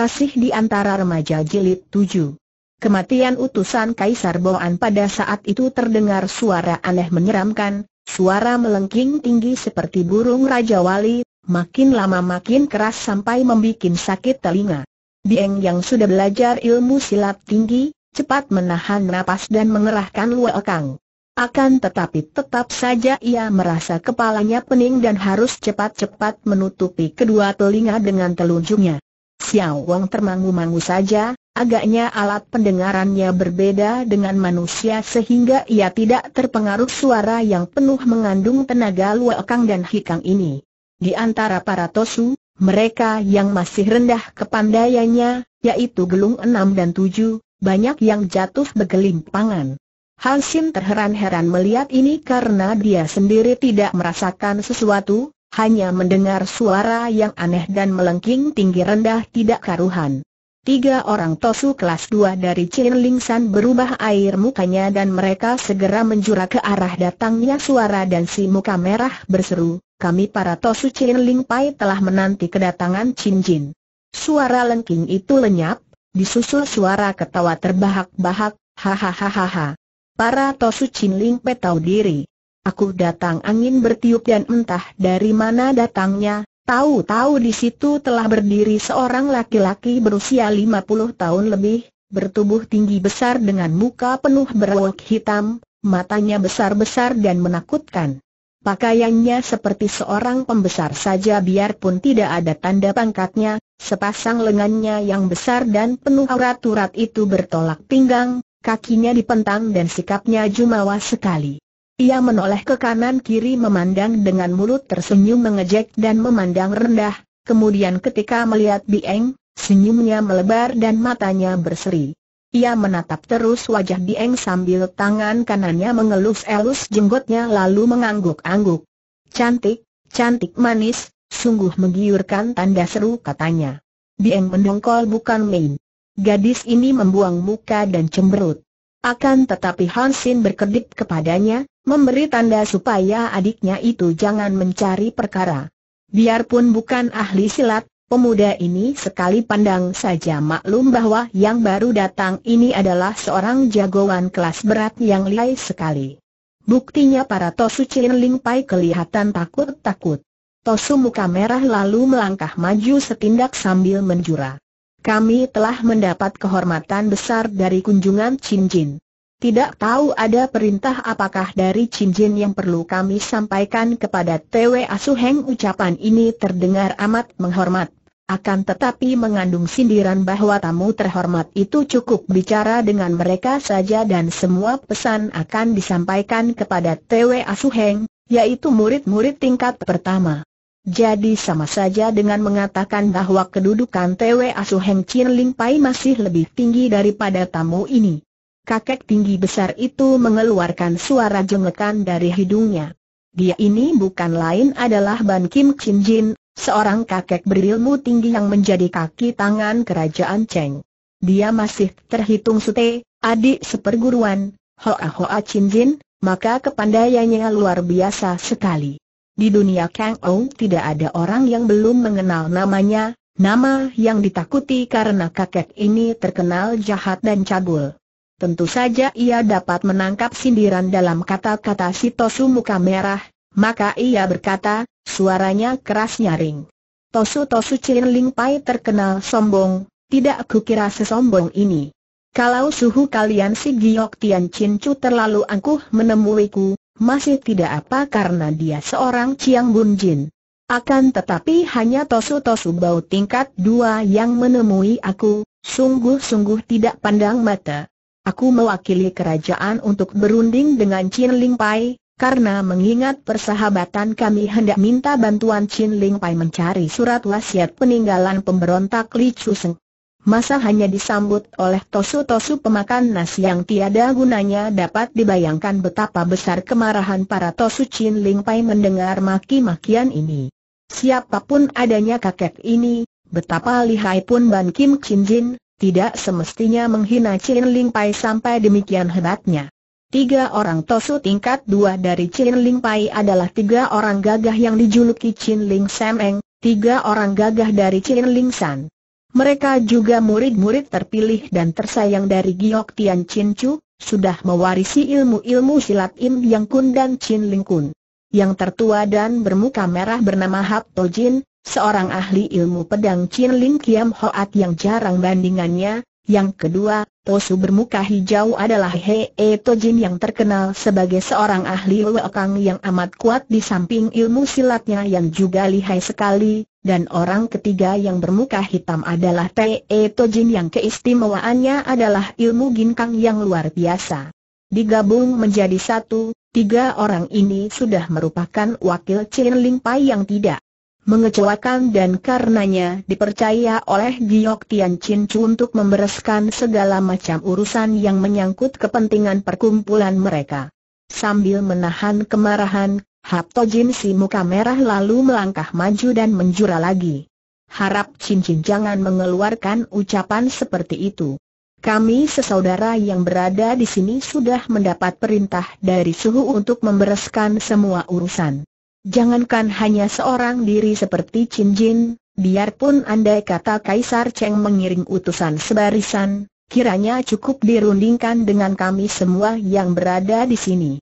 Kasih di antara remaja jilid 7. Kematian utusan Kaisar Boan pada saat itu terdengar suara aneh menyeramkan, suara melengking tinggi seperti burung Raja Wali, makin lama makin keras sampai membuat sakit telinga. Dieng yang sudah belajar ilmu silat tinggi, cepat menahan napas dan mengerahkan luakang. Akan tetapi tetap saja ia merasa kepalanya pening dan harus cepat-cepat menutupi kedua telinga dengan telunjuknya. Xiao Wang termangu-mangu saja, agaknya alat pendengarannya berbeda dengan manusia sehingga ia tidak terpengaruh suara yang penuh mengandung tenaga luakang dan hikang ini. Di antara para tosu, mereka yang masih rendah kepandaiannya, yaitu gelung enam dan tujuh, banyak yang jatuh begelimpangan. Hansin terheran-heran melihat ini karena dia sendiri tidak merasakan sesuatu, hanya mendengar suara yang aneh dan melengking tinggi rendah tidak karuhan. Tiga orang tosu kelas dua dari Chin San berubah air mukanya dan mereka segera menjura ke arah datangnya suara dan si muka merah berseru, kami para tosu Chin Ling Pai telah menanti kedatangan Chin Jin. Suara lengking itu lenyap, disusul suara ketawa terbahak-bahak, hahaha. Para tosu Chin Ling Pai tahu diri, Aku datang angin bertiup dan entah dari mana datangnya, tahu-tahu di situ telah berdiri seorang laki-laki berusia 50 tahun lebih, bertubuh tinggi besar dengan muka penuh berwok hitam, matanya besar-besar dan menakutkan. Pakaiannya seperti seorang pembesar saja biarpun tidak ada tanda pangkatnya, sepasang lengannya yang besar dan penuh urat-urat itu bertolak pinggang, kakinya dipentang dan sikapnya jumawa sekali. Ia menoleh ke kanan kiri memandang dengan mulut tersenyum mengejek dan memandang rendah, kemudian ketika melihat Dieng, senyumnya melebar dan matanya berseri. Ia menatap terus wajah Dieng sambil tangan kanannya mengelus-elus jenggotnya lalu mengangguk-angguk. Cantik, cantik manis, sungguh menggiurkan tanda seru katanya. Dieng mendongkol bukan main. Gadis ini membuang muka dan cemberut. Akan tetapi Hansin berkedip kepadanya, memberi tanda supaya adiknya itu jangan mencari perkara. Biarpun bukan ahli silat, pemuda ini sekali pandang saja maklum bahwa yang baru datang ini adalah seorang jagoan kelas berat yang lihai sekali. Buktinya para Tosu Chin Ling Pai kelihatan takut-takut. Tosu muka merah lalu melangkah maju setindak sambil menjura. Kami telah mendapat kehormatan besar dari kunjungan Chin Jin. Tidak tahu ada perintah apakah dari cincin yang perlu kami sampaikan kepada TW Asuheng ucapan ini terdengar amat menghormat. Akan tetapi mengandung sindiran bahwa tamu terhormat itu cukup bicara dengan mereka saja dan semua pesan akan disampaikan kepada TW Asuheng, yaitu murid-murid tingkat pertama. Jadi sama saja dengan mengatakan bahwa kedudukan TW Asuheng Chin Ling Pai masih lebih tinggi daripada tamu ini kakek tinggi besar itu mengeluarkan suara jenglekan dari hidungnya. Dia ini bukan lain adalah Ban Kim Chin Jin, seorang kakek berilmu tinggi yang menjadi kaki tangan kerajaan Cheng. Dia masih terhitung sute, adik seperguruan, Hoa Hoa Chin Jin, maka kepandaiannya luar biasa sekali. Di dunia Kang Ou tidak ada orang yang belum mengenal namanya, nama yang ditakuti karena kakek ini terkenal jahat dan cabul. Tentu saja ia dapat menangkap sindiran dalam kata-kata Tosu muka merah, maka ia berkata, suaranya keras nyaring. Tosu Tosu Chin Ling Pai terkenal sombong, tidak kukira sesombong ini. Kalau suhu kalian si Giok Tian Chin Chu terlalu angkuh menemuiku, masih tidak apa karena dia seorang Chiang Bun Jin. Akan tetapi hanya Tosu Tosu Bau tingkat dua yang menemui aku, sungguh-sungguh tidak pandang mata. Aku mewakili kerajaan untuk berunding dengan Chin Ling Pai, karena mengingat persahabatan kami hendak minta bantuan Chin Ling Pai mencari surat wasiat peninggalan pemberontak Li Chu Seng. Masa hanya disambut oleh tosu-tosu pemakan nasi yang tiada gunanya dapat dibayangkan betapa besar kemarahan para tosu Chin Ling Pai mendengar maki-makian ini. Siapapun adanya kakek ini, betapa lihai pun Ban Kim Chin Jin, tidak semestinya menghina Chin Ling Pai sampai demikian hebatnya. Tiga orang tosu tingkat dua dari Chin Ling Pai adalah tiga orang gagah yang dijuluki Chin Ling Semeng, tiga orang gagah dari Chin Ling San. Mereka juga murid-murid terpilih dan tersayang dari Giok Tian Chin Chu, sudah mewarisi ilmu-ilmu silat Im Yang Kun dan Chin Ling Kun. Yang tertua dan bermuka merah bernama Hap To seorang ahli ilmu pedang Chin Ling Kiam Hoat yang jarang bandingannya, yang kedua, Tosu bermuka hijau adalah e To Tojin yang terkenal sebagai seorang ahli wakang yang amat kuat di samping ilmu silatnya yang juga lihai sekali, dan orang ketiga yang bermuka hitam adalah Te Tojin yang keistimewaannya adalah ilmu ginkang yang luar biasa. Digabung menjadi satu, tiga orang ini sudah merupakan wakil Chin Ling Pai yang tidak mengecewakan dan karenanya dipercaya oleh Giok Tian Chin Chu untuk membereskan segala macam urusan yang menyangkut kepentingan perkumpulan mereka. Sambil menahan kemarahan, Hapto Jin si muka merah lalu melangkah maju dan menjura lagi. Harap cincin jangan mengeluarkan ucapan seperti itu. Kami sesaudara yang berada di sini sudah mendapat perintah dari suhu untuk membereskan semua urusan. Jangankan hanya seorang diri seperti Chin Jin, biarpun andai kata Kaisar Cheng mengiring utusan sebarisan, kiranya cukup dirundingkan dengan kami semua yang berada di sini.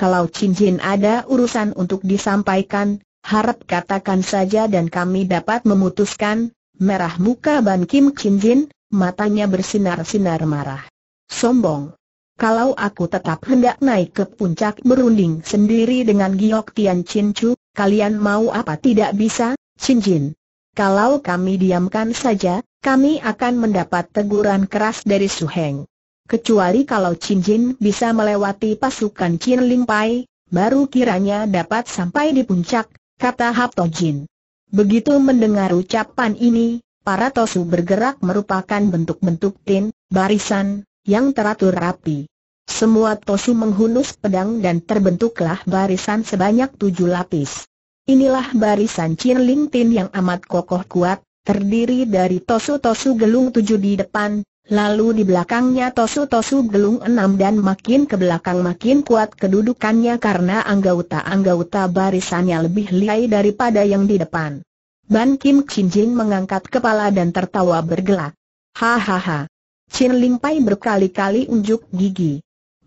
Kalau Chin Jin ada urusan untuk disampaikan, harap katakan saja dan kami dapat memutuskan, merah muka Ban Kim Chin Jin, matanya bersinar-sinar marah. Sombong kalau aku tetap hendak naik ke puncak berunding sendiri dengan Giok Tian Chin Chu, kalian mau apa tidak bisa, Chin Jin. Kalau kami diamkan saja, kami akan mendapat teguran keras dari Su Heng. Kecuali kalau Chin Jin bisa melewati pasukan Chin Ling Pai, baru kiranya dapat sampai di puncak, kata Hap To Jin. Begitu mendengar ucapan ini, para Tosu bergerak merupakan bentuk-bentuk tin, barisan, yang teratur rapi. Semua Tosu menghunus pedang dan terbentuklah barisan sebanyak tujuh lapis. Inilah barisan Chin Ling Tin yang amat kokoh kuat, terdiri dari Tosu-Tosu gelung tujuh di depan, lalu di belakangnya Tosu-Tosu gelung enam dan makin ke belakang makin kuat kedudukannya karena anggota-anggota barisannya lebih lihai daripada yang di depan. Ban Kim Chin Jin mengangkat kepala dan tertawa bergelak. Hahaha. Chin Ling Pai berkali-kali unjuk gigi.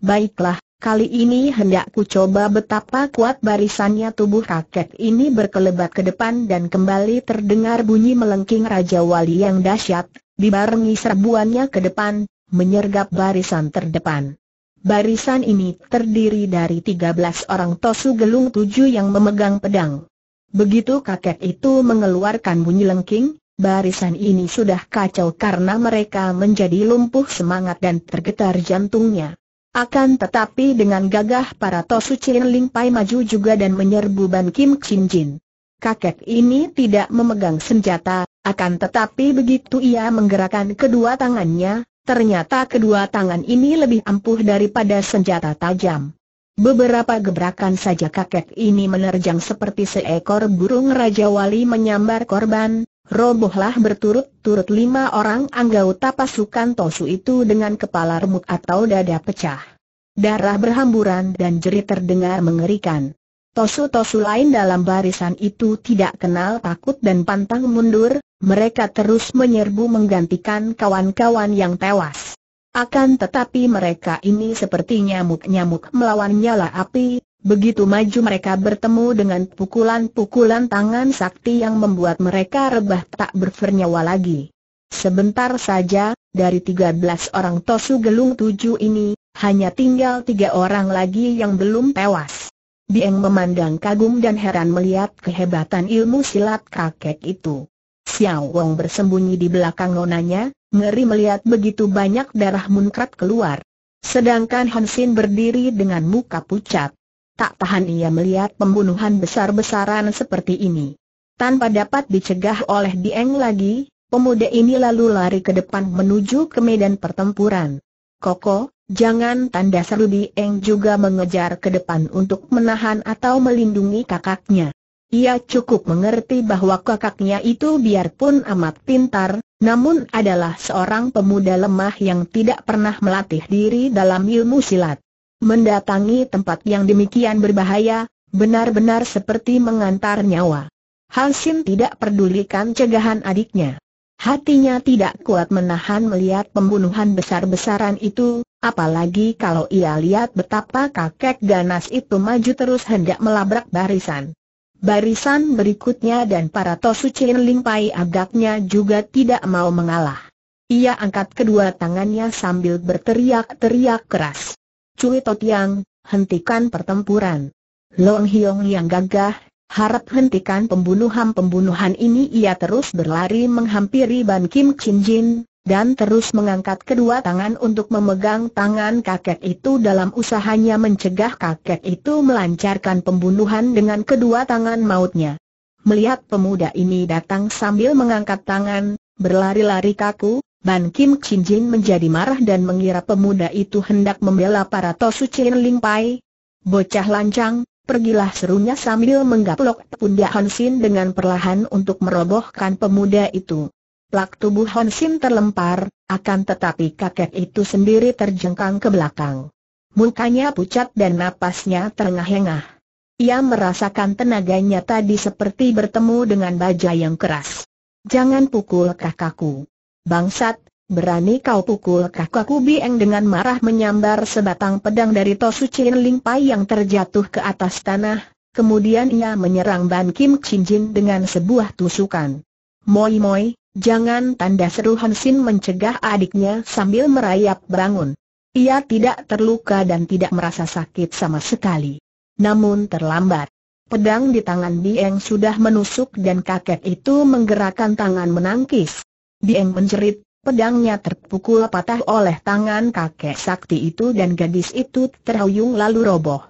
Baiklah, kali ini hendak ku coba betapa kuat barisannya tubuh kakek ini berkelebat ke depan dan kembali terdengar bunyi melengking Raja Wali yang dahsyat, dibarengi serbuannya ke depan, menyergap barisan terdepan. Barisan ini terdiri dari 13 orang tosu gelung tujuh yang memegang pedang. Begitu kakek itu mengeluarkan bunyi lengking, barisan ini sudah kacau karena mereka menjadi lumpuh semangat dan tergetar jantungnya. Akan tetapi dengan gagah para Tosu Chin Ling Pai maju juga dan menyerbu Ban Kim Chin Jin. Kakek ini tidak memegang senjata, akan tetapi begitu ia menggerakkan kedua tangannya, ternyata kedua tangan ini lebih ampuh daripada senjata tajam. Beberapa gebrakan saja kakek ini menerjang seperti seekor burung Raja Wali menyambar korban, robohlah berturut-turut lima orang anggota pasukan Tosu itu dengan kepala remuk atau dada pecah. Darah berhamburan dan jerit terdengar mengerikan. Tosu-tosu lain dalam barisan itu tidak kenal takut dan pantang mundur, mereka terus menyerbu menggantikan kawan-kawan yang tewas. Akan tetapi mereka ini seperti nyamuk-nyamuk melawan nyala api, begitu maju mereka bertemu dengan pukulan-pukulan tangan sakti yang membuat mereka rebah tak bernyawa lagi. Sebentar saja, dari 13 orang Tosu Gelung tujuh ini, hanya tinggal tiga orang lagi yang belum tewas. Dieng memandang kagum dan heran melihat kehebatan ilmu silat kakek itu. Xiao Wong bersembunyi di belakang nonanya, ngeri melihat begitu banyak darah munkrat keluar. Sedangkan Hansin berdiri dengan muka pucat. Tak tahan ia melihat pembunuhan besar-besaran seperti ini. Tanpa dapat dicegah oleh Dieng lagi, pemuda ini lalu lari ke depan menuju ke medan pertempuran. Koko, Jangan tanda seru eng juga mengejar ke depan untuk menahan atau melindungi kakaknya. Ia cukup mengerti bahwa kakaknya itu biarpun amat pintar, namun adalah seorang pemuda lemah yang tidak pernah melatih diri dalam ilmu silat. Mendatangi tempat yang demikian berbahaya, benar-benar seperti mengantar nyawa. Hansin tidak pedulikan cegahan adiknya. Hatinya tidak kuat menahan melihat pembunuhan besar-besaran itu, apalagi kalau ia lihat betapa kakek ganas itu maju terus hendak melabrak barisan. Barisan berikutnya dan para Tosu Chin Ling Pai agaknya juga tidak mau mengalah. Ia angkat kedua tangannya sambil berteriak-teriak keras. Cui Totiang, hentikan pertempuran. Long Hiong yang gagah, Harap hentikan pembunuhan-pembunuhan ini ia terus berlari menghampiri Ban Kim Chin Jin, dan terus mengangkat kedua tangan untuk memegang tangan kakek itu dalam usahanya mencegah kakek itu melancarkan pembunuhan dengan kedua tangan mautnya. Melihat pemuda ini datang sambil mengangkat tangan, berlari-lari kaku, Ban Kim Chin Jin menjadi marah dan mengira pemuda itu hendak membela para Tosu Chin Ling Pai. Bocah lancang, Pergilah serunya sambil menggaplok pundak Hansin dengan perlahan untuk merobohkan pemuda itu. Plak tubuh Hon terlempar, akan tetapi kakek itu sendiri terjengkang ke belakang. Mukanya pucat dan napasnya terengah-engah. Ia merasakan tenaganya tadi seperti bertemu dengan baja yang keras. Jangan pukul kakakku. Bangsat, Berani kau pukul kakakku Bieng dengan marah menyambar sebatang pedang dari Tosu Chin Ling Pai yang terjatuh ke atas tanah, kemudian ia menyerang Ban Kim Chin Jin dengan sebuah tusukan. Moi moi, jangan tanda seru Han Sin mencegah adiknya sambil merayap bangun. Ia tidak terluka dan tidak merasa sakit sama sekali. Namun terlambat. Pedang di tangan Bieng sudah menusuk dan kakek itu menggerakkan tangan menangkis. Bieng menjerit Pedangnya terpukul patah oleh tangan kakek sakti itu dan gadis itu terhuyung lalu roboh.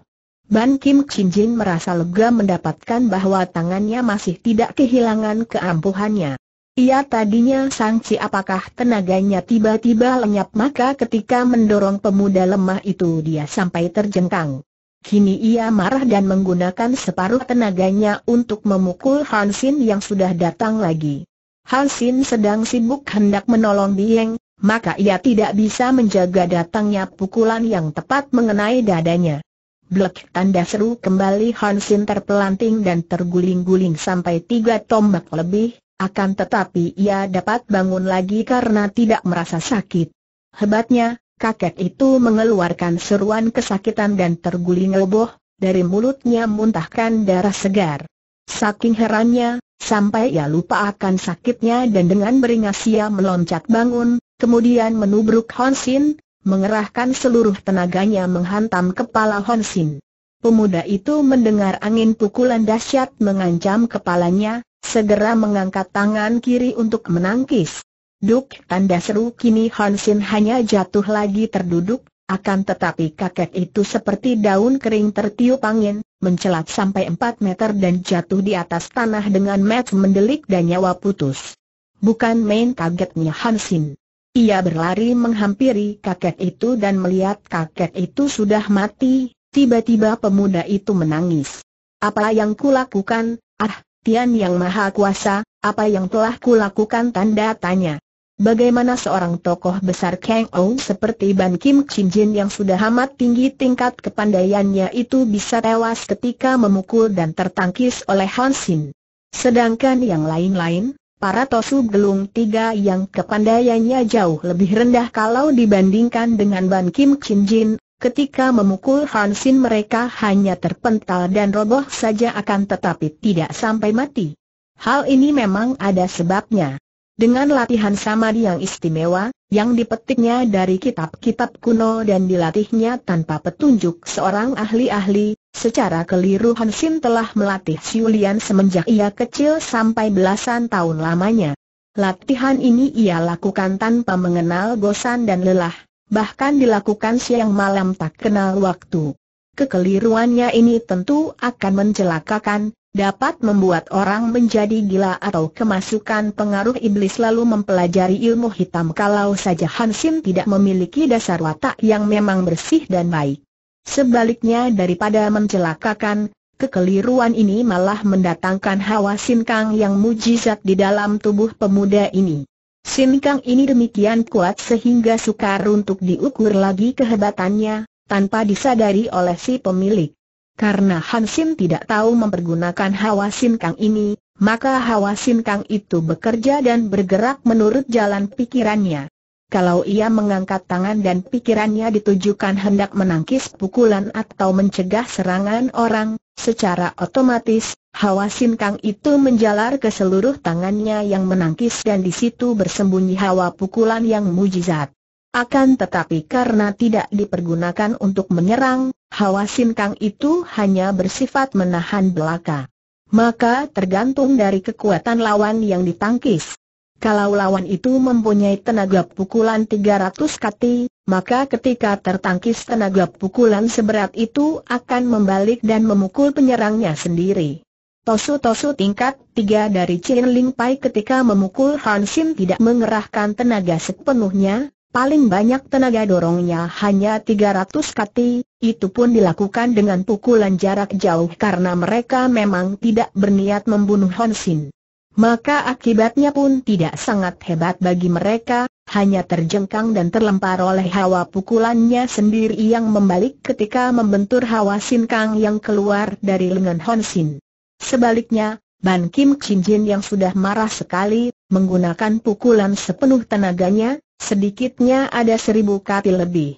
Ban Kim Chin Jin merasa lega mendapatkan bahwa tangannya masih tidak kehilangan keampuhannya. Ia tadinya sangsi apakah tenaganya tiba-tiba lenyap maka ketika mendorong pemuda lemah itu dia sampai terjengkang. Kini ia marah dan menggunakan separuh tenaganya untuk memukul Hansin yang sudah datang lagi. Han Sin sedang sibuk hendak menolong Bieng, maka ia tidak bisa menjaga datangnya pukulan yang tepat mengenai dadanya. Blek tanda seru kembali Han Sin terpelanting dan terguling-guling sampai tiga tombak lebih, akan tetapi ia dapat bangun lagi karena tidak merasa sakit. Hebatnya, kakek itu mengeluarkan seruan kesakitan dan terguling leboh, dari mulutnya muntahkan darah segar. Saking herannya, Sampai ia lupa akan sakitnya dan dengan beringas ia meloncat bangun, kemudian menubruk Honsin, mengerahkan seluruh tenaganya menghantam kepala Honsin. Pemuda itu mendengar angin pukulan dahsyat mengancam kepalanya, segera mengangkat tangan kiri untuk menangkis. Duk tanda seru kini Honsin hanya jatuh lagi terduduk, akan tetapi kakek itu seperti daun kering tertiup angin, mencelat sampai 4 meter dan jatuh di atas tanah dengan mat mendelik dan nyawa putus. Bukan main kagetnya Hansin. Ia berlari menghampiri kakek itu dan melihat kakek itu sudah mati, tiba-tiba pemuda itu menangis. Apa yang kulakukan, ah, Tian Yang Maha Kuasa, apa yang telah kulakukan tanda tanya. Bagaimana seorang tokoh besar Kang Ou seperti Ban Kim Chin Jin yang sudah amat tinggi tingkat kepandaiannya itu bisa tewas ketika memukul dan tertangkis oleh Han Xin. Sedangkan yang lain-lain, para Tosu Gelung Tiga yang kepandaiannya jauh lebih rendah kalau dibandingkan dengan Ban Kim Chin Jin, ketika memukul Han Xin mereka hanya terpental dan roboh saja akan tetapi tidak sampai mati. Hal ini memang ada sebabnya. Dengan latihan samadhi yang istimewa, yang dipetiknya dari kitab-kitab kuno dan dilatihnya tanpa petunjuk seorang ahli-ahli, secara keliru Hansin telah melatih Siulian semenjak ia kecil sampai belasan tahun lamanya. Latihan ini ia lakukan tanpa mengenal bosan dan lelah, bahkan dilakukan siang malam tak kenal waktu. Kekeliruannya ini tentu akan mencelakakan, dapat membuat orang menjadi gila atau kemasukan pengaruh iblis lalu mempelajari ilmu hitam kalau saja Hansim tidak memiliki dasar watak yang memang bersih dan baik. Sebaliknya daripada mencelakakan, kekeliruan ini malah mendatangkan hawa sinkang yang mujizat di dalam tubuh pemuda ini. Sinkang ini demikian kuat sehingga sukar untuk diukur lagi kehebatannya, tanpa disadari oleh si pemilik. Karena Hansin tidak tahu mempergunakan Hawa Kang ini, maka Hawa Kang itu bekerja dan bergerak menurut jalan pikirannya. Kalau ia mengangkat tangan dan pikirannya ditujukan hendak menangkis pukulan atau mencegah serangan orang, secara otomatis, Hawa Kang itu menjalar ke seluruh tangannya yang menangkis dan di situ bersembunyi hawa pukulan yang mujizat. Akan tetapi karena tidak dipergunakan untuk menyerang, hawa sinkang itu hanya bersifat menahan belaka. Maka tergantung dari kekuatan lawan yang ditangkis. Kalau lawan itu mempunyai tenaga pukulan 300 kati, maka ketika tertangkis tenaga pukulan seberat itu akan membalik dan memukul penyerangnya sendiri. Tosu-tosu tingkat 3 dari Chin Ling Pai ketika memukul Han Xin tidak mengerahkan tenaga sepenuhnya, Paling banyak tenaga dorongnya hanya 300 kati, itu pun dilakukan dengan pukulan jarak jauh karena mereka memang tidak berniat membunuh Honsin. Maka akibatnya pun tidak sangat hebat bagi mereka, hanya terjengkang dan terlempar oleh hawa pukulannya sendiri yang membalik ketika membentur hawa sinkang yang keluar dari lengan Honsin. Sebaliknya, Ban Kim Chin Jin yang sudah marah sekali, menggunakan pukulan sepenuh tenaganya, Sedikitnya ada seribu kati lebih.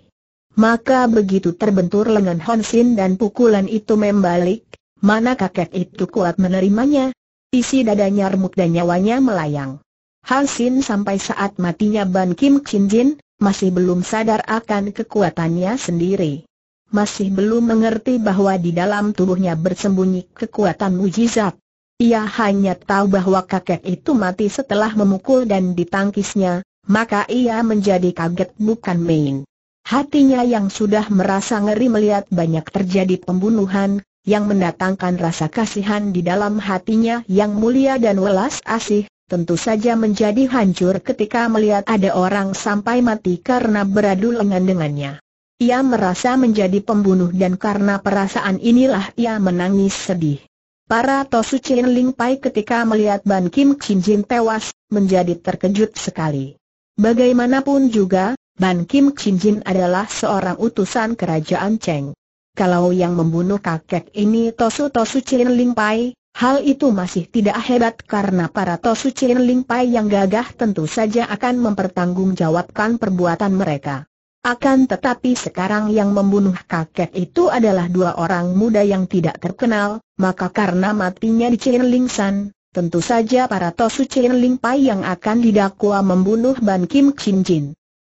Maka begitu terbentur lengan Honsin dan pukulan itu membalik, mana kakek itu kuat menerimanya. Isi dadanya remuk dan nyawanya melayang. Hansin sampai saat matinya Ban Kim Chin Jin, masih belum sadar akan kekuatannya sendiri. Masih belum mengerti bahwa di dalam tubuhnya bersembunyi kekuatan mujizat. Ia hanya tahu bahwa kakek itu mati setelah memukul dan ditangkisnya, maka ia menjadi kaget bukan main. Hatinya yang sudah merasa ngeri melihat banyak terjadi pembunuhan, yang mendatangkan rasa kasihan di dalam hatinya yang mulia dan welas asih, tentu saja menjadi hancur ketika melihat ada orang sampai mati karena beradu lengan dengannya. Ia merasa menjadi pembunuh dan karena perasaan inilah ia menangis sedih. Para Tosu Chin Ling Pai ketika melihat Ban Kim Chin Jin tewas, menjadi terkejut sekali. Bagaimanapun juga, Ban Kim Chin Jin adalah seorang utusan kerajaan Cheng. Kalau yang membunuh kakek ini Tosu Tosu Chin Ling Pai, hal itu masih tidak hebat karena para Tosu Chin Ling Pai yang gagah tentu saja akan mempertanggungjawabkan perbuatan mereka. Akan tetapi sekarang yang membunuh kakek itu adalah dua orang muda yang tidak terkenal, maka karena matinya di Chin Ling San, tentu saja para Tosu Chen Ling Pai yang akan didakwa membunuh Ban Kim Chin Jin.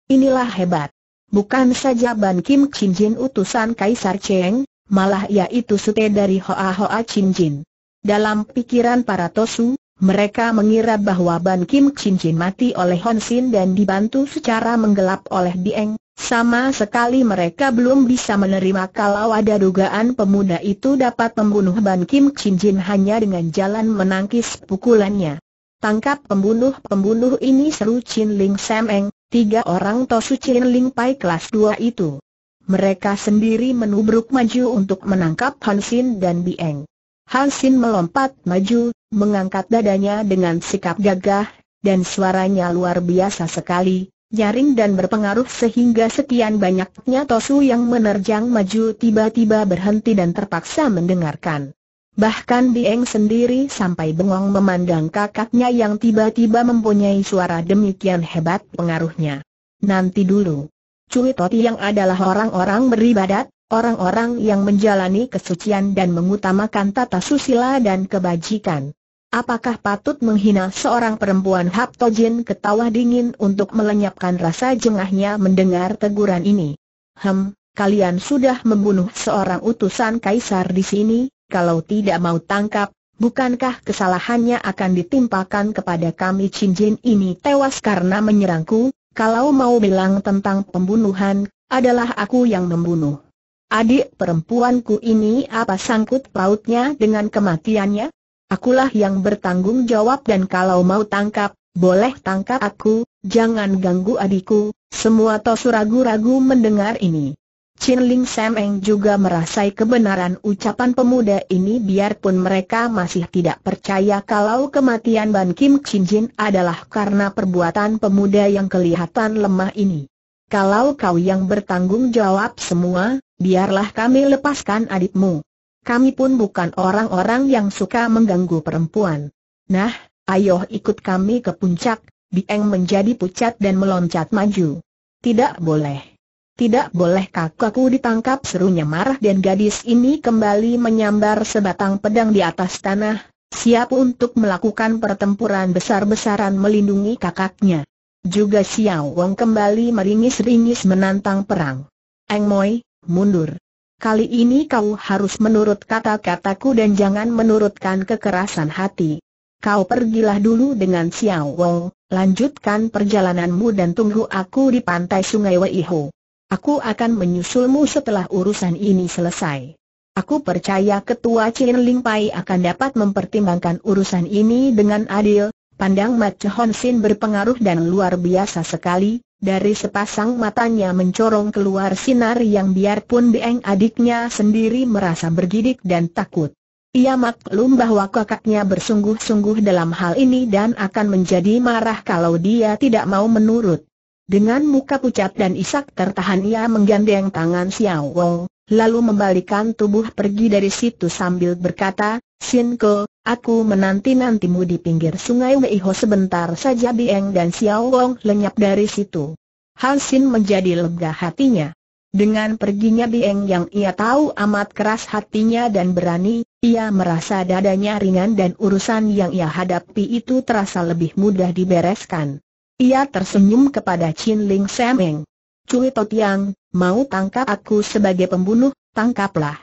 Inilah hebat. Bukan saja Ban Kim Chin Jin utusan Kaisar Cheng, malah ia itu sute dari Hoa Hoa Chin Jin. Dalam pikiran para Tosu, mereka mengira bahwa Ban Kim Chin Jin mati oleh Hon Sin dan dibantu secara menggelap oleh Dieng, sama sekali mereka belum bisa menerima kalau ada dugaan pemuda itu dapat membunuh Ban Kim Chin Jin hanya dengan jalan menangkis pukulannya. Tangkap pembunuh-pembunuh ini seru Chin Ling Sam Eng, tiga orang Tosu Chin Ling Pai kelas dua itu. Mereka sendiri menubruk maju untuk menangkap Han Hansin dan Bieng. Hansin melompat maju, mengangkat dadanya dengan sikap gagah, dan suaranya luar biasa sekali, jaring dan berpengaruh sehingga sekian banyaknya Tosu yang menerjang maju tiba-tiba berhenti dan terpaksa mendengarkan. Bahkan Dieng sendiri sampai bengong memandang kakaknya yang tiba-tiba mempunyai suara demikian hebat pengaruhnya. Nanti dulu. Cui Toti yang adalah orang-orang beribadat, orang-orang yang menjalani kesucian dan mengutamakan tata susila dan kebajikan. Apakah patut menghina seorang perempuan Haptojin ketawa dingin untuk melenyapkan rasa jengahnya mendengar teguran ini? Hem, kalian sudah membunuh seorang utusan kaisar di sini, kalau tidak mau tangkap, bukankah kesalahannya akan ditimpakan kepada kami Cinjin ini tewas karena menyerangku? Kalau mau bilang tentang pembunuhan, adalah aku yang membunuh. Adik perempuanku ini apa sangkut pautnya dengan kematiannya? Akulah yang bertanggung jawab dan kalau mau tangkap, boleh tangkap aku, jangan ganggu adikku, semua Tosu ragu-ragu mendengar ini. Chin Ling Sam Eng juga merasai kebenaran ucapan pemuda ini biarpun mereka masih tidak percaya kalau kematian Ban Kim Chin Jin adalah karena perbuatan pemuda yang kelihatan lemah ini. Kalau kau yang bertanggung jawab semua, biarlah kami lepaskan adikmu. Kami pun bukan orang-orang yang suka mengganggu perempuan. Nah, ayo ikut kami ke puncak, Bieng menjadi pucat dan meloncat maju. Tidak boleh. Tidak boleh kakakku ditangkap serunya marah dan gadis ini kembali menyambar sebatang pedang di atas tanah, siap untuk melakukan pertempuran besar-besaran melindungi kakaknya. Juga Xiao Wong kembali meringis-ringis menantang perang. Eng Moi, mundur. Kali ini kau harus menurut kata-kataku dan jangan menurutkan kekerasan hati. Kau pergilah dulu dengan Xiao Wong, lanjutkan perjalananmu dan tunggu aku di pantai sungai Weiho. Aku akan menyusulmu setelah urusan ini selesai. Aku percaya ketua Chin Ling Pai akan dapat mempertimbangkan urusan ini dengan adil, pandang Mat Chon Sin berpengaruh dan luar biasa sekali, dari sepasang matanya mencorong keluar sinar yang biarpun Dieng adiknya sendiri merasa bergidik dan takut. Ia maklum bahwa kakaknya bersungguh-sungguh dalam hal ini dan akan menjadi marah kalau dia tidak mau menurut. Dengan muka pucat dan isak tertahan ia menggandeng tangan Xiao Wong lalu membalikan tubuh pergi dari situ sambil berkata, Sinko, aku menanti-nantimu di pinggir sungai Weiho sebentar saja Bieng dan Xiao Long lenyap dari situ. Han Sin menjadi lega hatinya. Dengan perginya Bieng yang ia tahu amat keras hatinya dan berani, ia merasa dadanya ringan dan urusan yang ia hadapi itu terasa lebih mudah dibereskan. Ia tersenyum kepada Chin Ling Semeng. Cui Totiang, mau tangkap aku sebagai pembunuh, tangkaplah.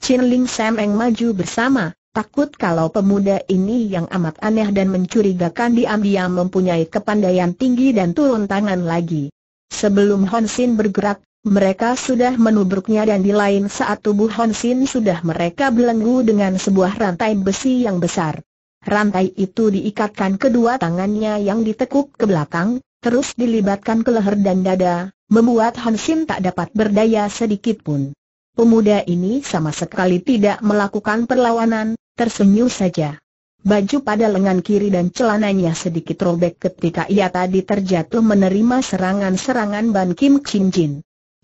Chin Ling Sam Eng maju bersama, takut kalau pemuda ini yang amat aneh dan mencurigakan diam-diam mempunyai kepandaian tinggi dan turun tangan lagi. Sebelum Hon Sin bergerak, mereka sudah menubruknya dan di lain saat tubuh Hon Sin sudah mereka belenggu dengan sebuah rantai besi yang besar. Rantai itu diikatkan kedua tangannya yang ditekuk ke belakang, terus dilibatkan ke leher dan dada, membuat Hansin tak dapat berdaya sedikit pun. Pemuda ini sama sekali tidak melakukan perlawanan, tersenyum saja. Baju pada lengan kiri dan celananya sedikit robek ketika ia tadi terjatuh menerima serangan-serangan Ban Kim Chin Jin.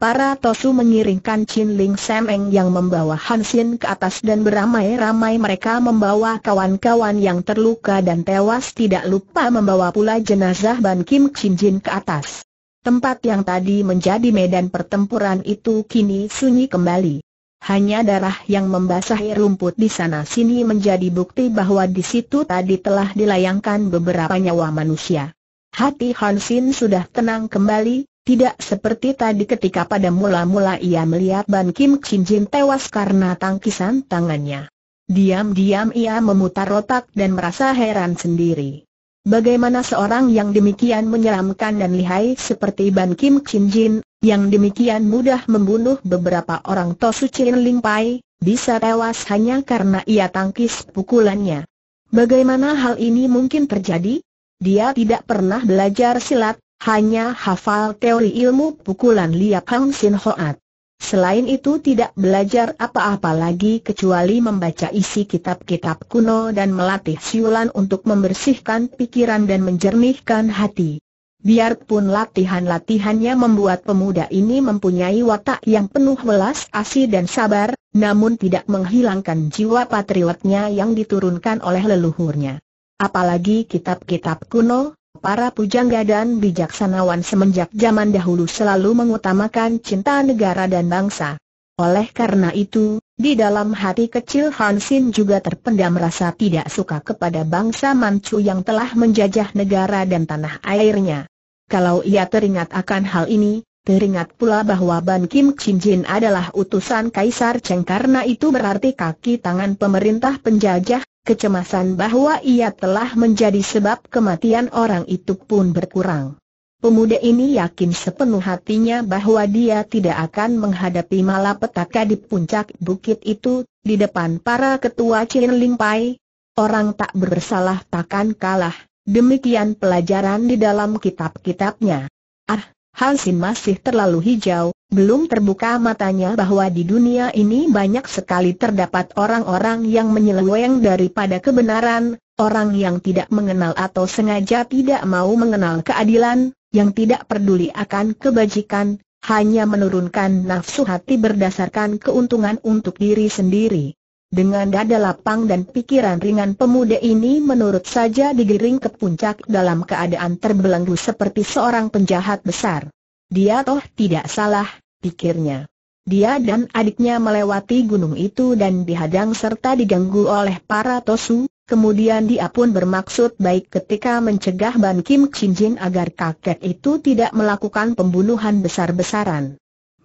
Para Tosu mengiringkan Chin Ling Semeng yang membawa Han Sin ke atas dan beramai-ramai mereka membawa kawan-kawan yang terluka dan tewas tidak lupa membawa pula jenazah Ban Kim Chin Jin ke atas. Tempat yang tadi menjadi medan pertempuran itu kini sunyi kembali. Hanya darah yang membasahi rumput di sana-sini menjadi bukti bahwa di situ tadi telah dilayangkan beberapa nyawa manusia. Hati Hansin sudah tenang kembali, tidak seperti tadi ketika pada mula-mula ia melihat Ban Kim Chin tewas karena tangkisan tangannya. Diam-diam ia memutar otak dan merasa heran sendiri. Bagaimana seorang yang demikian menyeramkan dan lihai seperti Ban Kim Chin Jin, yang demikian mudah membunuh beberapa orang Tosu Chin Ling Pai, bisa tewas hanya karena ia tangkis pukulannya. Bagaimana hal ini mungkin terjadi? Dia tidak pernah belajar silat, hanya hafal teori ilmu pukulan Liap Hang Sin Hoat. Selain itu tidak belajar apa-apa lagi kecuali membaca isi kitab-kitab kuno dan melatih siulan untuk membersihkan pikiran dan menjernihkan hati. Biarpun latihan-latihannya membuat pemuda ini mempunyai watak yang penuh welas asih dan sabar, namun tidak menghilangkan jiwa patriotnya yang diturunkan oleh leluhurnya. Apalagi kitab-kitab kuno, Para pujangga dan bijaksanawan semenjak zaman dahulu selalu mengutamakan cinta negara dan bangsa. Oleh karena itu, di dalam hati kecil Hansin juga terpendam rasa tidak suka kepada bangsa Manchu yang telah menjajah negara dan tanah airnya. Kalau ia teringat akan hal ini, teringat pula bahwa Ban Kim Chin Jin adalah utusan Kaisar Cheng karena itu berarti kaki tangan pemerintah penjajah Kecemasan bahwa ia telah menjadi sebab kematian orang itu pun berkurang. Pemuda ini yakin sepenuh hatinya bahwa dia tidak akan menghadapi malapetaka di puncak bukit itu, di depan para ketua Chin Ling Pai. Orang tak bersalah takkan kalah, demikian pelajaran di dalam kitab-kitabnya. Ah, Hansi masih terlalu hijau, belum terbuka matanya bahwa di dunia ini banyak sekali terdapat orang-orang yang menyeleweng daripada kebenaran, orang yang tidak mengenal atau sengaja tidak mau mengenal keadilan, yang tidak peduli akan kebajikan, hanya menurunkan nafsu hati berdasarkan keuntungan untuk diri sendiri. Dengan dada lapang dan pikiran ringan pemuda ini menurut saja digiring ke puncak dalam keadaan terbelenggu seperti seorang penjahat besar. Dia toh tidak salah, pikirnya. Dia dan adiknya melewati gunung itu dan dihadang serta diganggu oleh para tosu, kemudian dia pun bermaksud baik ketika mencegah Ban Kim Chin Jin agar kakek itu tidak melakukan pembunuhan besar-besaran.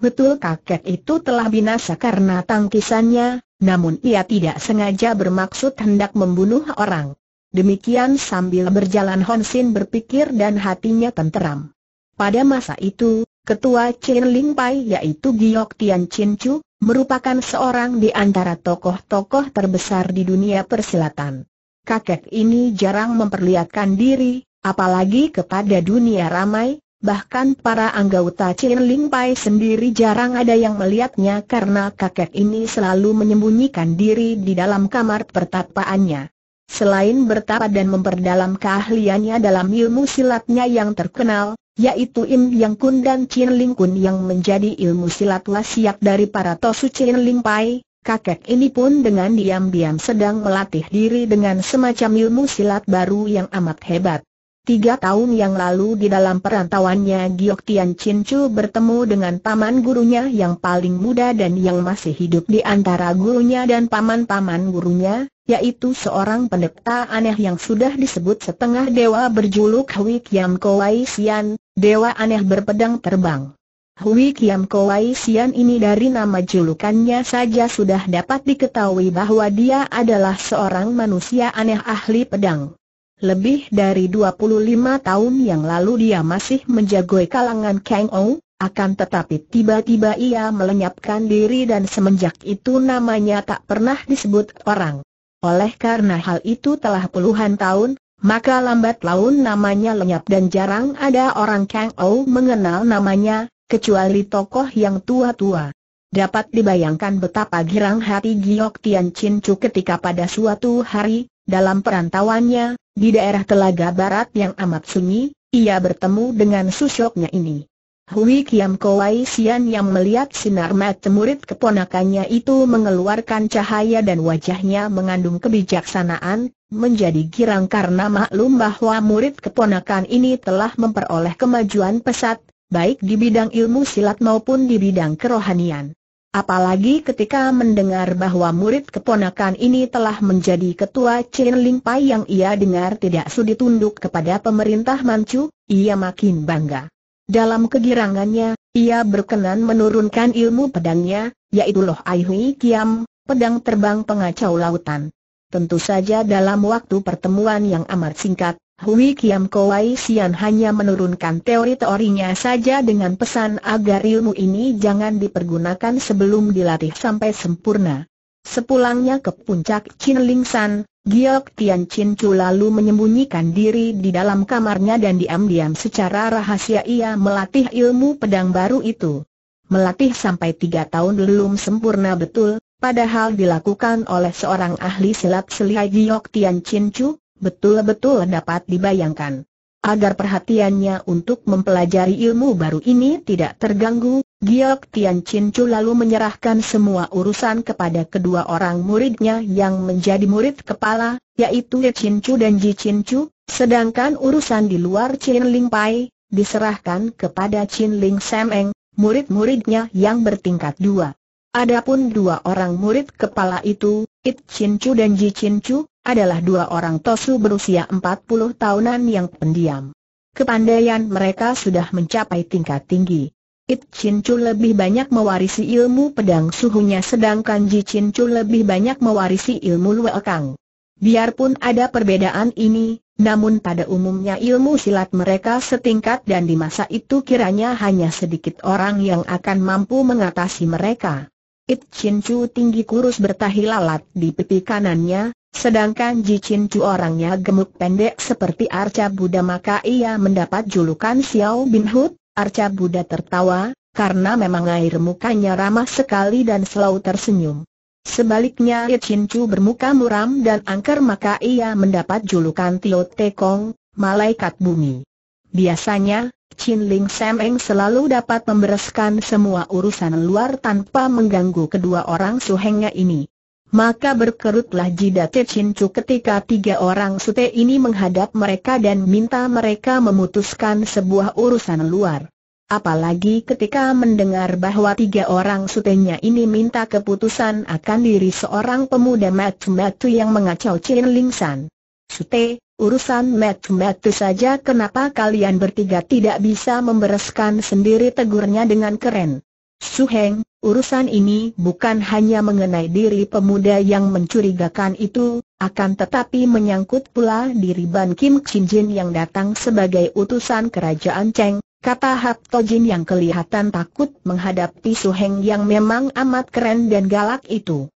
Betul kakek itu telah binasa karena tangkisannya, namun ia tidak sengaja bermaksud hendak membunuh orang. Demikian sambil berjalan Hon berpikir dan hatinya tenteram. Pada masa itu, ketua Chin Ling Pai yaitu Giok Tian Chin Chu, merupakan seorang di antara tokoh-tokoh terbesar di dunia persilatan. Kakek ini jarang memperlihatkan diri, apalagi kepada dunia ramai, bahkan para anggota Chin Ling Pai sendiri jarang ada yang melihatnya karena kakek ini selalu menyembunyikan diri di dalam kamar pertapaannya. Selain bertapa dan memperdalam keahliannya dalam ilmu silatnya yang terkenal, yaitu Im Yang Kun dan Chin Ling Kun yang menjadi ilmu silat wasiat dari para Tosu Chin Ling Pai, kakek ini pun dengan diam-diam sedang melatih diri dengan semacam ilmu silat baru yang amat hebat. Tiga tahun yang lalu di dalam perantauannya Giok Tian Chin Chu bertemu dengan paman gurunya yang paling muda dan yang masih hidup di antara gurunya dan paman-paman gurunya, yaitu seorang pendeta aneh yang sudah disebut setengah dewa berjuluk Hui Kiam Kowai Sian, dewa aneh berpedang terbang. Hui Kiam Kowai Sian ini dari nama julukannya saja sudah dapat diketahui bahwa dia adalah seorang manusia aneh ahli pedang. Lebih dari 25 tahun yang lalu dia masih menjagoi kalangan Kang Ou, akan tetapi tiba-tiba ia melenyapkan diri dan semenjak itu namanya tak pernah disebut orang. Oleh karena hal itu telah puluhan tahun, maka lambat laun namanya lenyap dan jarang ada orang Kang Ou mengenal namanya, kecuali tokoh yang tua-tua. Dapat dibayangkan betapa girang hati Giok Tian Chin Chu ketika pada suatu hari, dalam perantauannya, di daerah Telaga Barat yang amat sunyi, ia bertemu dengan susoknya ini. Hui Kiam Kowai Sian yang melihat sinar mata murid keponakannya itu mengeluarkan cahaya dan wajahnya mengandung kebijaksanaan, menjadi girang karena maklum bahwa murid keponakan ini telah memperoleh kemajuan pesat, baik di bidang ilmu silat maupun di bidang kerohanian. Apalagi ketika mendengar bahwa murid keponakan ini telah menjadi ketua Chen Ling Pai yang ia dengar tidak sudi tunduk kepada pemerintah Manchu, ia makin bangga. Dalam kegirangannya, ia berkenan menurunkan ilmu pedangnya, yaitu Loh Ai Hui Kiam, pedang terbang pengacau lautan. Tentu saja dalam waktu pertemuan yang amat singkat, Hui Kiam Kowai Sian hanya menurunkan teori-teorinya saja dengan pesan agar ilmu ini jangan dipergunakan sebelum dilatih sampai sempurna. Sepulangnya ke puncak Chin Ling San, Giok Tian Chin Chu lalu menyembunyikan diri di dalam kamarnya dan diam-diam secara rahasia ia melatih ilmu pedang baru itu. Melatih sampai tiga tahun belum sempurna betul, padahal dilakukan oleh seorang ahli silat selihai Giok Tian Chin Chu, betul-betul dapat dibayangkan. Agar perhatiannya untuk mempelajari ilmu baru ini tidak terganggu, Giok Tian Chin Chu lalu menyerahkan semua urusan kepada kedua orang muridnya yang menjadi murid kepala, yaitu Ye Chin Chu dan Ji Chin Chu, sedangkan urusan di luar Chin Ling Pai, diserahkan kepada Chin Ling Sam Eng, murid-muridnya yang bertingkat dua. Adapun dua orang murid kepala itu, It Chin Chu dan Ji Chin Chu, adalah dua orang tosu berusia empat puluh tahunan yang pendiam. Kepandaian mereka sudah mencapai tingkat tinggi. It Chin Chu lebih banyak mewarisi ilmu pedang suhunya sedangkan Ji Chin Chu lebih banyak mewarisi ilmu luekang. Biarpun ada perbedaan ini, namun pada umumnya ilmu silat mereka setingkat dan di masa itu kiranya hanya sedikit orang yang akan mampu mengatasi mereka. It Chin Chu tinggi kurus bertahi lalat di pipi kanannya, sedangkan Ji Chin Chu orangnya gemuk pendek seperti arca Buddha maka ia mendapat julukan Xiao Bin Hud. arca Buddha tertawa, karena memang air mukanya ramah sekali dan selalu tersenyum. Sebaliknya It Chin Chu bermuka muram dan angker maka ia mendapat julukan Tio Kong, malaikat bumi. Biasanya, Chin Ling Sam Eng selalu dapat membereskan semua urusan luar tanpa mengganggu kedua orang suhengnya ini. Maka berkerutlah jidat Chin Chu ketika tiga orang sute ini menghadap mereka dan minta mereka memutuskan sebuah urusan luar. Apalagi ketika mendengar bahwa tiga orang sutenya ini minta keputusan akan diri seorang pemuda matu-matu yang mengacau Chin Ling San. Sute, urusan metu-metu saja kenapa kalian bertiga tidak bisa membereskan sendiri tegurnya dengan keren. Suheng, urusan ini bukan hanya mengenai diri pemuda yang mencurigakan itu, akan tetapi menyangkut pula diri Ban Kim Chin Jin yang datang sebagai utusan kerajaan Cheng, kata Hap Jin yang kelihatan takut menghadapi Suheng yang memang amat keren dan galak itu.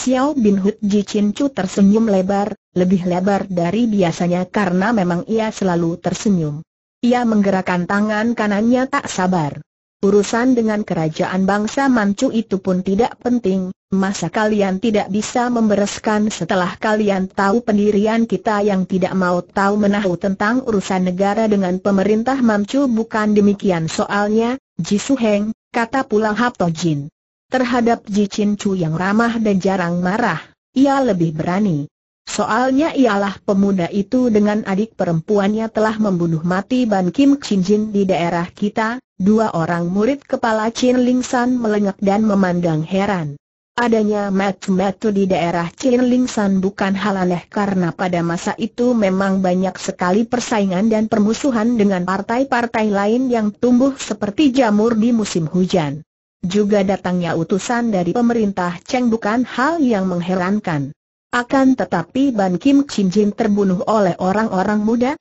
Xiao Bin Hut Ji Chin Chu tersenyum lebar, lebih lebar dari biasanya karena memang ia selalu tersenyum. Ia menggerakkan tangan kanannya tak sabar. Urusan dengan kerajaan bangsa Manchu itu pun tidak penting, masa kalian tidak bisa membereskan setelah kalian tahu pendirian kita yang tidak mau tahu menahu tentang urusan negara dengan pemerintah Manchu bukan demikian soalnya, Ji Su Heng, kata pula Hap Jin. Terhadap Ji Chin Chu yang ramah dan jarang marah, ia lebih berani. Soalnya ialah pemuda itu dengan adik perempuannya telah membunuh mati Ban Kim Chin Jin di daerah kita, dua orang murid kepala Chin Ling San melengak dan memandang heran. Adanya metu-metu di daerah Chin Ling San bukan hal aneh karena pada masa itu memang banyak sekali persaingan dan permusuhan dengan partai-partai lain yang tumbuh seperti jamur di musim hujan. Juga datangnya utusan dari pemerintah Cheng bukan hal yang mengherankan. Akan tetapi Ban Kim Chin Jin terbunuh oleh orang-orang muda?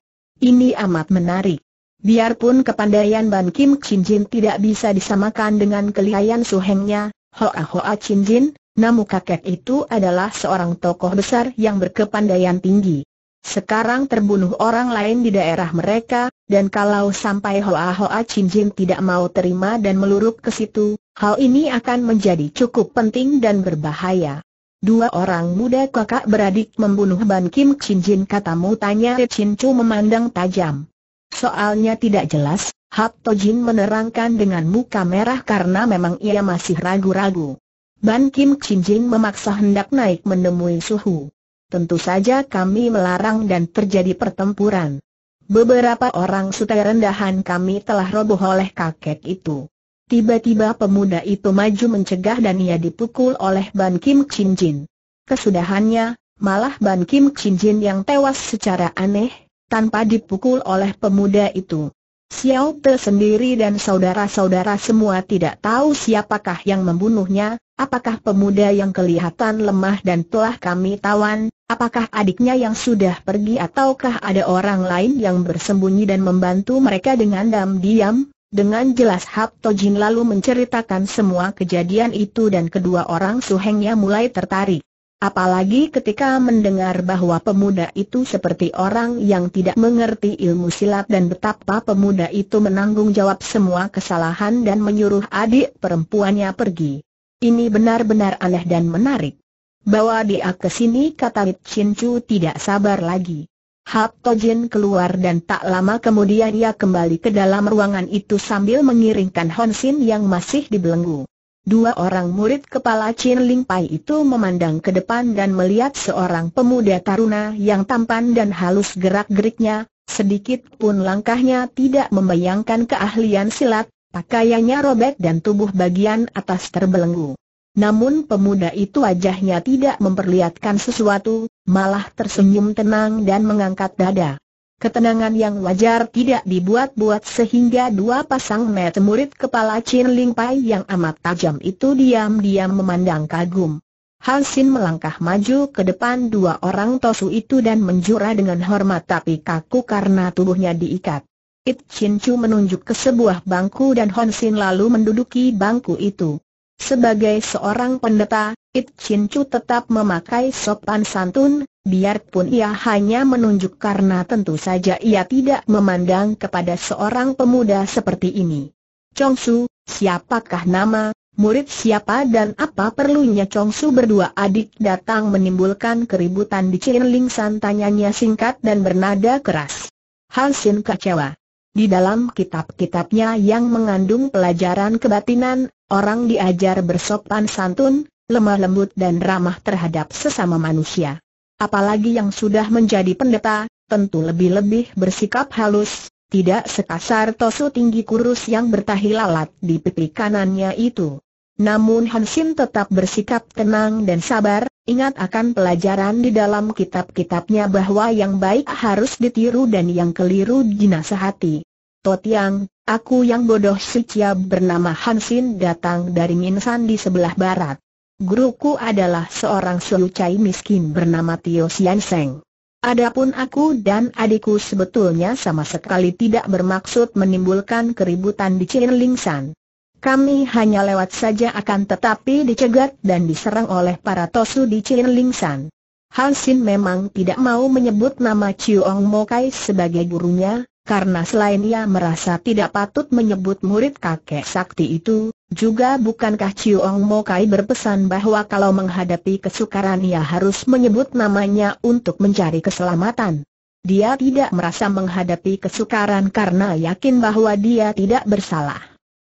Ini amat menarik. Biarpun kepandaian Ban Kim Chin Jin tidak bisa disamakan dengan kelihayan suhengnya, Hoa Hoa Chin Jin, namun kakek itu adalah seorang tokoh besar yang berkepandaian tinggi. Sekarang terbunuh orang lain di daerah mereka, dan kalau sampai Hoa Hoa Chin Jin tidak mau terima dan meluruk ke situ, Hal ini akan menjadi cukup penting dan berbahaya. Dua orang muda kakak beradik membunuh Ban Kim Chin Jin katamu tanya Chin Chu memandang tajam. Soalnya tidak jelas, Hap Tojin menerangkan dengan muka merah karena memang ia masih ragu-ragu. Ban Kim Chin Jin memaksa hendak naik menemui Suhu. Tentu saja kami melarang dan terjadi pertempuran. Beberapa orang sutai rendahan kami telah roboh oleh kakek itu. Tiba-tiba pemuda itu maju mencegah dan ia dipukul oleh Ban Kim Chin Jin. Kesudahannya, malah Ban Kim Chin Jin yang tewas secara aneh, tanpa dipukul oleh pemuda itu. Xiao Te sendiri dan saudara-saudara semua tidak tahu siapakah yang membunuhnya, apakah pemuda yang kelihatan lemah dan telah kami tawan, apakah adiknya yang sudah pergi ataukah ada orang lain yang bersembunyi dan membantu mereka dengan diam-diam, dengan jelas Hap Tojin lalu menceritakan semua kejadian itu dan kedua orang suhengnya mulai tertarik. Apalagi ketika mendengar bahwa pemuda itu seperti orang yang tidak mengerti ilmu silat dan betapa pemuda itu menanggung jawab semua kesalahan dan menyuruh adik perempuannya pergi. Ini benar-benar aneh dan menarik. Bawa dia ke sini kata Chin Chu tidak sabar lagi. Hap Jin keluar dan tak lama kemudian ia kembali ke dalam ruangan itu sambil mengiringkan Honsin yang masih dibelenggu. Dua orang murid kepala Chin Ling Pai itu memandang ke depan dan melihat seorang pemuda taruna yang tampan dan halus gerak-geriknya, sedikit pun langkahnya tidak membayangkan keahlian silat, pakaiannya robek dan tubuh bagian atas terbelenggu. Namun pemuda itu wajahnya tidak memperlihatkan sesuatu, malah tersenyum tenang dan mengangkat dada. Ketenangan yang wajar tidak dibuat-buat sehingga dua pasang mata murid kepala Chin Ling Pai yang amat tajam itu diam-diam memandang kagum. Han Sin melangkah maju ke depan dua orang tosu itu dan menjura dengan hormat tapi kaku karena tubuhnya diikat. It Chin Chu menunjuk ke sebuah bangku dan Hon Sin lalu menduduki bangku itu. Sebagai seorang pendeta, It Chin Chu tetap memakai sopan santun, biarpun ia hanya menunjuk karena tentu saja ia tidak memandang kepada seorang pemuda seperti ini. Chong Su, siapakah nama, murid siapa dan apa perlunya Chong Su berdua adik datang menimbulkan keributan di Chin Ling San tanyanya singkat dan bernada keras. Hal Sin kecewa. Di dalam kitab-kitabnya yang mengandung pelajaran kebatinan, orang diajar bersopan santun, lemah lembut dan ramah terhadap sesama manusia. Apalagi yang sudah menjadi pendeta, tentu lebih-lebih bersikap halus, tidak sekasar tosu tinggi kurus yang bertahi lalat di pipi kanannya itu. Namun Hansin tetap bersikap tenang dan sabar, ingat akan pelajaran di dalam kitab-kitabnya bahwa yang baik harus ditiru dan yang keliru dinasehati. Totiang, aku yang bodoh si Cia bernama Hansin datang dari Minsan di sebelah barat. Guruku adalah seorang suucai miskin bernama Tio Sian Seng. Adapun aku dan adikku sebetulnya sama sekali tidak bermaksud menimbulkan keributan di Lingsan. Kami hanya lewat saja akan tetapi dicegat dan diserang oleh para tosu di Chin Hansin Han Sin memang tidak mau menyebut nama Chiong Mo Kai sebagai gurunya, karena selain ia merasa tidak patut menyebut murid kakek sakti itu, juga bukankah Chiong Mo Kai berpesan bahwa kalau menghadapi kesukaran ia harus menyebut namanya untuk mencari keselamatan. Dia tidak merasa menghadapi kesukaran karena yakin bahwa dia tidak bersalah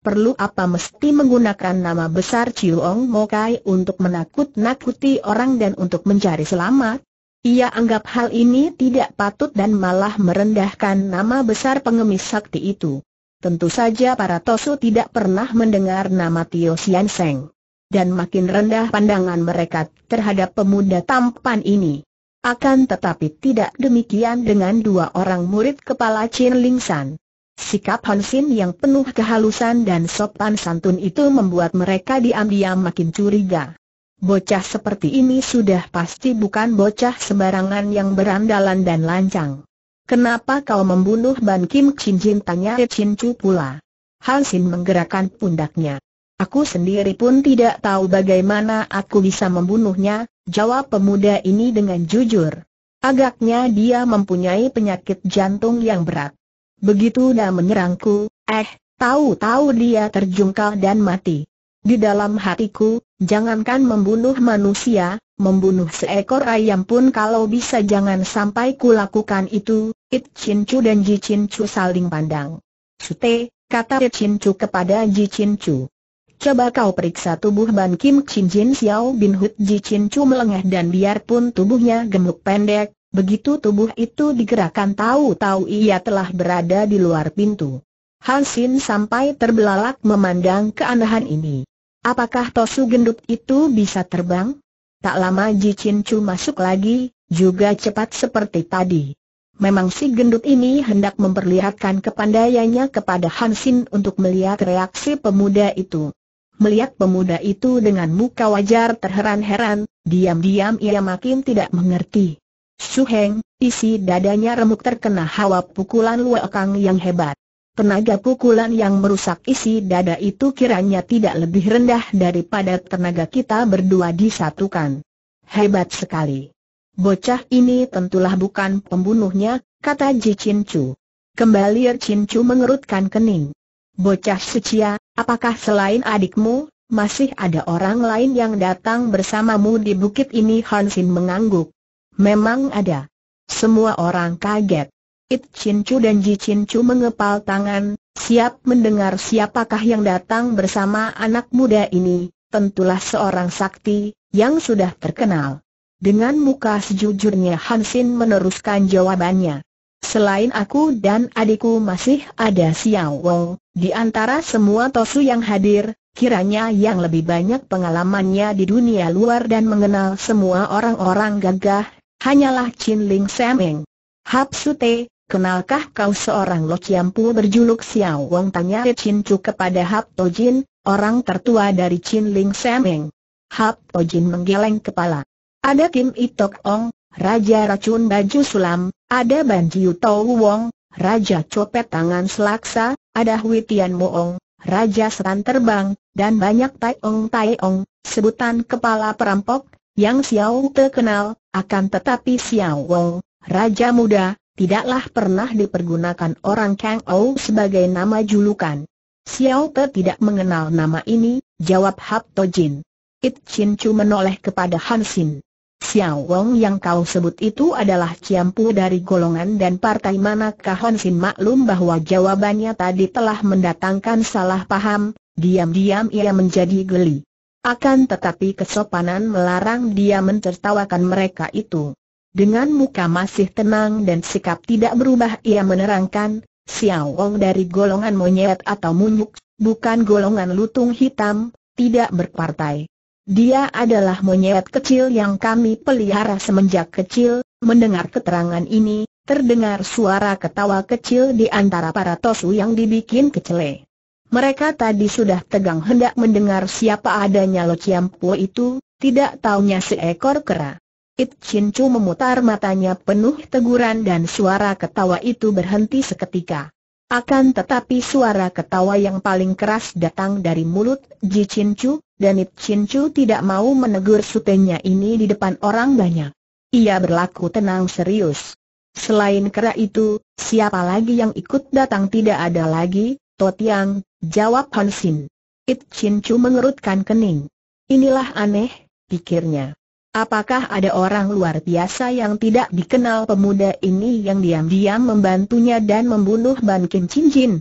perlu apa mesti menggunakan nama besar Chiuong Mokai untuk menakut-nakuti orang dan untuk mencari selamat? Ia anggap hal ini tidak patut dan malah merendahkan nama besar pengemis sakti itu. Tentu saja para Tosu tidak pernah mendengar nama Tio Sian Seng. Dan makin rendah pandangan mereka terhadap pemuda tampan ini. Akan tetapi tidak demikian dengan dua orang murid kepala Chin Ling San. Sikap Hansin yang penuh kehalusan dan sopan santun itu membuat mereka diam-diam makin curiga. Bocah seperti ini sudah pasti bukan bocah sembarangan yang berandalan dan lancang. Kenapa kau membunuh Ban Kim Chin Jin tanya Chin Chu pula. Hansin menggerakkan pundaknya. Aku sendiri pun tidak tahu bagaimana aku bisa membunuhnya, jawab pemuda ini dengan jujur. Agaknya dia mempunyai penyakit jantung yang berat. Begitu dia menyerangku, eh, tahu-tahu dia terjungkal dan mati. Di dalam hatiku, jangankan membunuh manusia, membunuh seekor ayam pun kalau bisa jangan sampai kulakukan itu, It Chin Chu dan Ji Chin Chu saling pandang. Sute, kata It Chin Chu kepada Ji Chin Chu. Coba kau periksa tubuh Ban Kim Chin Jin Xiao Bin Hut Ji Chin Chu melengah dan biarpun tubuhnya gemuk pendek, Begitu tubuh itu digerakkan tahu-tahu ia telah berada di luar pintu. Hansin sampai terbelalak memandang keanehan ini. Apakah Tosu gendut itu bisa terbang? Tak lama Ji Chin Chu masuk lagi, juga cepat seperti tadi. Memang si gendut ini hendak memperlihatkan kepandaiannya kepada Hansin untuk melihat reaksi pemuda itu. Melihat pemuda itu dengan muka wajar terheran-heran, diam-diam ia makin tidak mengerti. Su Heng, isi dadanya remuk terkena hawa pukulan Luekang yang hebat. Tenaga pukulan yang merusak isi dada itu kiranya tidak lebih rendah daripada tenaga kita berdua disatukan. Hebat sekali. Bocah ini tentulah bukan pembunuhnya, kata Ji Chin Chu. Kembali er Chin Chu mengerutkan kening. Bocah secia, apakah selain adikmu, masih ada orang lain yang datang bersamamu di bukit ini? Hansin mengangguk. Memang ada. Semua orang kaget. It Chin Chu dan Ji Chin Chu mengepal tangan, siap mendengar siapakah yang datang bersama anak muda ini, tentulah seorang sakti, yang sudah terkenal. Dengan muka sejujurnya Hansin meneruskan jawabannya. Selain aku dan adikku masih ada Xiao Wong, di antara semua tosu yang hadir, kiranya yang lebih banyak pengalamannya di dunia luar dan mengenal semua orang-orang gagah, hanyalah Chin Ling Semeng. Hap Sute, kenalkah kau seorang Lo Chiampu berjuluk Xiao Wong tanya Chin Chu kepada Hap Tojin, orang tertua dari Chin Ling Semeng. Hap Tojin menggeleng kepala. Ada Kim Itok Ong, Raja Racun Baju Sulam, ada Ban Jiu Tau Wong, Raja Copet Tangan Selaksa, ada Hui Tian Moong, Raja Seran Terbang, dan banyak Tai Ong Tai Ong, sebutan kepala perampok, yang Xiao terkenal, akan tetapi Xiao Wong, Raja Muda, tidaklah pernah dipergunakan orang Kang Ou sebagai nama julukan. Xiao Te tidak mengenal nama ini, jawab Hap Tojin. It Chin Chu menoleh kepada Han Xin. Xiao Wong yang kau sebut itu adalah ciampu dari golongan dan partai manakah Han Xin maklum bahwa jawabannya tadi telah mendatangkan salah paham, diam-diam ia menjadi geli. Akan tetapi kesopanan melarang dia mencertawakan mereka itu. Dengan muka masih tenang dan sikap tidak berubah ia menerangkan, Xiao Wong dari golongan monyet atau munyuk, bukan golongan lutung hitam, tidak berpartai. Dia adalah monyet kecil yang kami pelihara semenjak kecil, mendengar keterangan ini, terdengar suara ketawa kecil di antara para tosu yang dibikin kecele. Mereka tadi sudah tegang hendak mendengar siapa adanya Lo Chiampo itu, tidak taunya seekor kera. It Chin Chu memutar matanya penuh teguran dan suara ketawa itu berhenti seketika. Akan tetapi suara ketawa yang paling keras datang dari mulut Ji Chin Chu, dan It Chin Chu tidak mau menegur sutenya ini di depan orang banyak. Ia berlaku tenang serius. Selain kera itu, siapa lagi yang ikut datang tidak ada lagi, Totiang, Jawab Han Sin. It Chin Chu mengerutkan kening. Inilah aneh, pikirnya. Apakah ada orang luar biasa yang tidak dikenal pemuda ini yang diam-diam membantunya dan membunuh Ban Kim Chin Jin?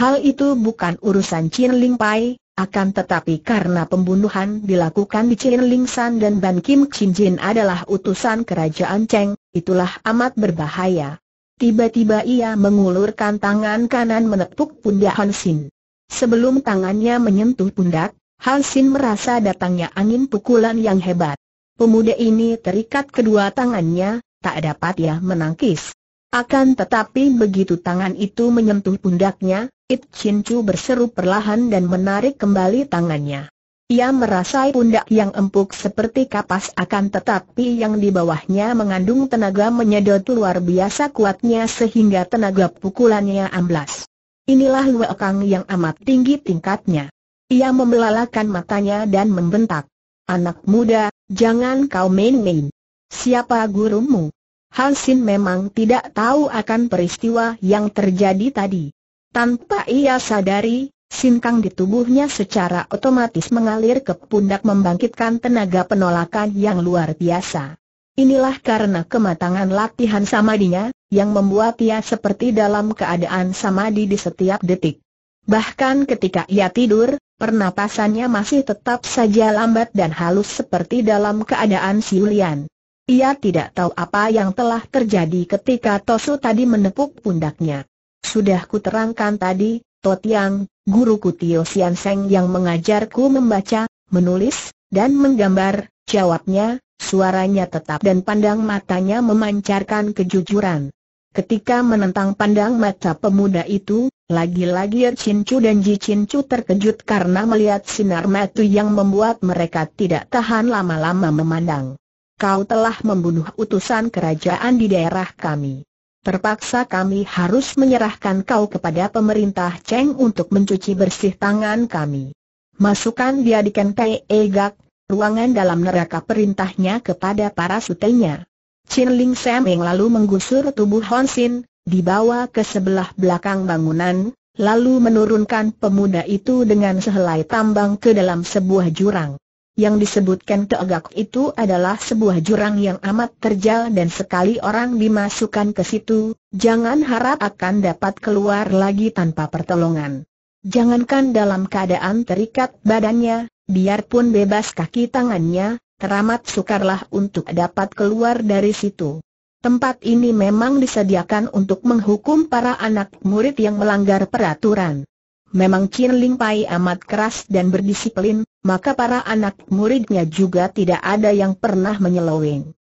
Hal itu bukan urusan Chin Ling Pai, akan tetapi karena pembunuhan dilakukan di Chin Ling San dan Ban Kim Chin Jin adalah utusan kerajaan Cheng, itulah amat berbahaya. Tiba-tiba ia mengulurkan tangan kanan menepuk pundak Han Sin. Sebelum tangannya menyentuh pundak, Halsin merasa datangnya angin pukulan yang hebat. Pemuda ini terikat kedua tangannya, tak dapat ia menangkis. Akan tetapi begitu tangan itu menyentuh pundaknya, It Chin berseru perlahan dan menarik kembali tangannya. Ia merasai pundak yang empuk seperti kapas akan tetapi yang di bawahnya mengandung tenaga menyedot luar biasa kuatnya sehingga tenaga pukulannya amblas. Inilah Lue Kang yang amat tinggi tingkatnya. Ia membelalakan matanya dan membentak. Anak muda, jangan kau main-main. Siapa gurumu? Hansin memang tidak tahu akan peristiwa yang terjadi tadi. Tanpa ia sadari, sinkang di tubuhnya secara otomatis mengalir ke pundak membangkitkan tenaga penolakan yang luar biasa. Inilah karena kematangan latihan samadinya, yang membuat ia seperti dalam keadaan samadi di setiap detik. Bahkan ketika ia tidur, pernapasannya masih tetap saja lambat dan halus seperti dalam keadaan siulian. Ia tidak tahu apa yang telah terjadi ketika Tosu tadi menepuk pundaknya. Sudah kuterangkan tadi, Totiang, guruku Tio Sian Seng yang mengajarku membaca, menulis, dan menggambar, jawabnya, Suaranya tetap dan pandang matanya memancarkan kejujuran. Ketika menentang pandang mata pemuda itu, lagi-lagi Chin Chu dan Ji Chin Chu terkejut karena melihat sinar mata yang membuat mereka tidak tahan lama-lama memandang. Kau telah membunuh utusan kerajaan di daerah kami. Terpaksa kami harus menyerahkan kau kepada pemerintah Cheng untuk mencuci bersih tangan kami. Masukkan dia di Kentai Egak, ruangan dalam neraka perintahnya kepada para sutenya. Chin Ling yang lalu menggusur tubuh Hon Sin, dibawa ke sebelah belakang bangunan, lalu menurunkan pemuda itu dengan sehelai tambang ke dalam sebuah jurang. Yang disebutkan Teogak itu adalah sebuah jurang yang amat terjal dan sekali orang dimasukkan ke situ, jangan harap akan dapat keluar lagi tanpa pertolongan. Jangankan dalam keadaan terikat badannya, biarpun bebas kaki tangannya, teramat sukarlah untuk dapat keluar dari situ. Tempat ini memang disediakan untuk menghukum para anak murid yang melanggar peraturan. Memang Chin Ling Pai amat keras dan berdisiplin, maka para anak muridnya juga tidak ada yang pernah menyeloweng.